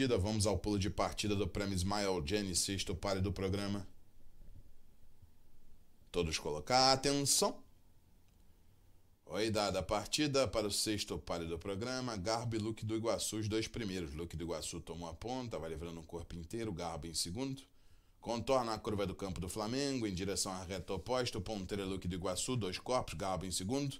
partida, vamos ao pulo de partida do prêmio Smile Jenny, sexto páreo do programa. Todos colocar atenção. Oi, dada a partida para o sexto páreo do programa, Garbo e Luke do Iguaçu, os dois primeiros. Luke do Iguaçu tomou a ponta, vai levando o corpo inteiro, Garbo em segundo. Contorna a curva do campo do Flamengo, em direção à reta oposta, o ponteiro é Luke do Iguaçu, dois corpos, Garbo em segundo.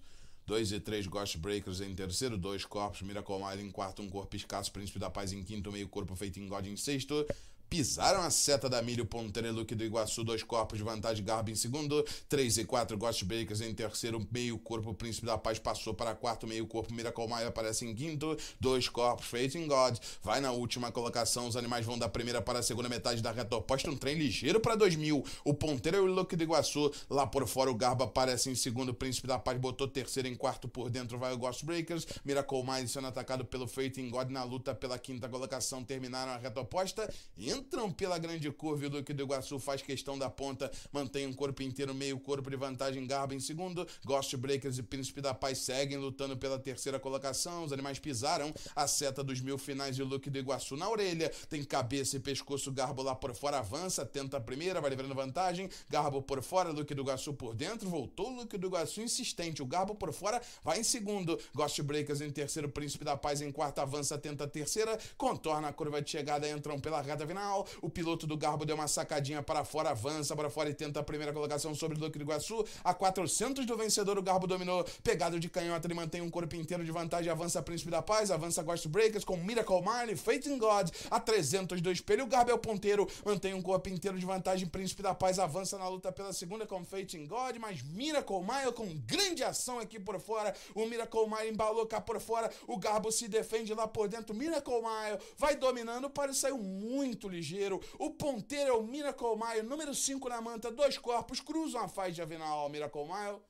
2 e 3 Ghost Breakers em terceiro, 2 Corpos, Miracle Mile em quarto, 1 um Corpo Escasso, Príncipe da Paz em quinto, Meio Corpo Feito em God em sexto, pisaram a seta da milho, Ponteira, Luque do Iguaçu, dois corpos de vantagem, Garbo em segundo, 3 e 4, Ghost Breakers em terceiro, meio corpo, Príncipe da Paz passou para quarto, meio corpo, Miracle Maia aparece em quinto, dois corpos, Faith in God, vai na última colocação, os animais vão da primeira para a segunda metade da reta oposta, um trem ligeiro para 2000, o Ponteira e o Luque do Iguaçu, lá por fora o Garbo aparece em segundo, Príncipe da Paz botou terceiro em quarto, por dentro vai o Ghost Breakers, Miracle Maia sendo atacado pelo Faith in God na luta pela quinta colocação, terminaram a reta oposta, indo entram pela grande curva e o do Iguaçu faz questão da ponta, mantém um corpo inteiro, meio corpo de vantagem, Garba em segundo, Ghost Breakers e Príncipe da Paz seguem lutando pela terceira colocação, os animais pisaram a seta dos mil finais e o do Iguaçu na orelha, tem cabeça e pescoço, Garbo lá por fora avança, tenta a primeira, vai levando vantagem, Garbo por fora, Duque do Iguaçu por dentro, voltou o do Iguaçu insistente, o Garbo por fora vai em segundo, Ghost Breakers em terceiro, Príncipe da Paz em quarto, avança, tenta a terceira, contorna a curva de chegada, entram pela reta final, final. O piloto do Garbo deu uma sacadinha para fora, avança para fora e tenta a primeira colocação sobre o do Iguaçu. A 400 do vencedor, o Garbo dominou. Pegado de canhota, ele mantém um corpo inteiro de vantagem. Avança Príncipe da Paz, avança Ghost Breakers com Miracle Marley, Fate in God. A 300 do espelho, o Garbo é o ponteiro, mantém um corpo inteiro de vantagem. Príncipe da Paz avança na luta pela segunda com Fate in God, mas Miracle Mile com grande ação aqui por fora. O Miracle Mile embalou cá por fora. O Garbo se defende lá por dentro. Miracle Mile vai dominando. O saiu muito ligeiro ligeiro. O ponteiro é o Miracle Mile, número 5 na manta, dois corpos, cruzam a faixa de ao Miracle Mile.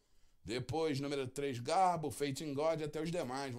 Depois, número 3, Garbo, Feito in God até os demais.